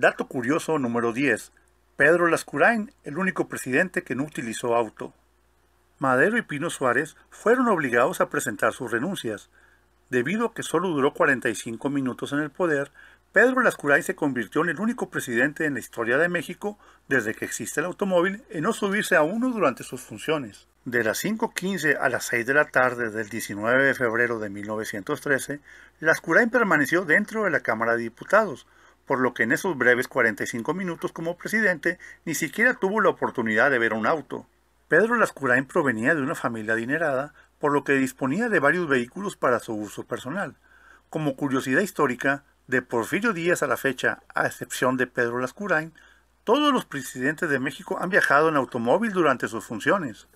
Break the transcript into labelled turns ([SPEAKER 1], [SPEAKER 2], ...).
[SPEAKER 1] Dato curioso número 10. Pedro Lascurain, el único presidente que no utilizó auto. Madero y Pino Suárez fueron obligados a presentar sus renuncias. Debido a que solo duró 45 minutos en el poder, Pedro Lascurain se convirtió en el único presidente en la historia de México desde que existe el automóvil en no subirse a uno durante sus funciones. De las 5.15 a las 6 de la tarde del 19 de febrero de 1913, Lascurain permaneció dentro de la Cámara de Diputados, por lo que en esos breves 45 minutos como presidente ni siquiera tuvo la oportunidad de ver un auto. Pedro Lascurain provenía de una familia adinerada, por lo que disponía de varios vehículos para su uso personal. Como curiosidad histórica, de Porfirio Díaz a la fecha, a excepción de Pedro Lascurain, todos los presidentes de México han viajado en automóvil durante sus funciones.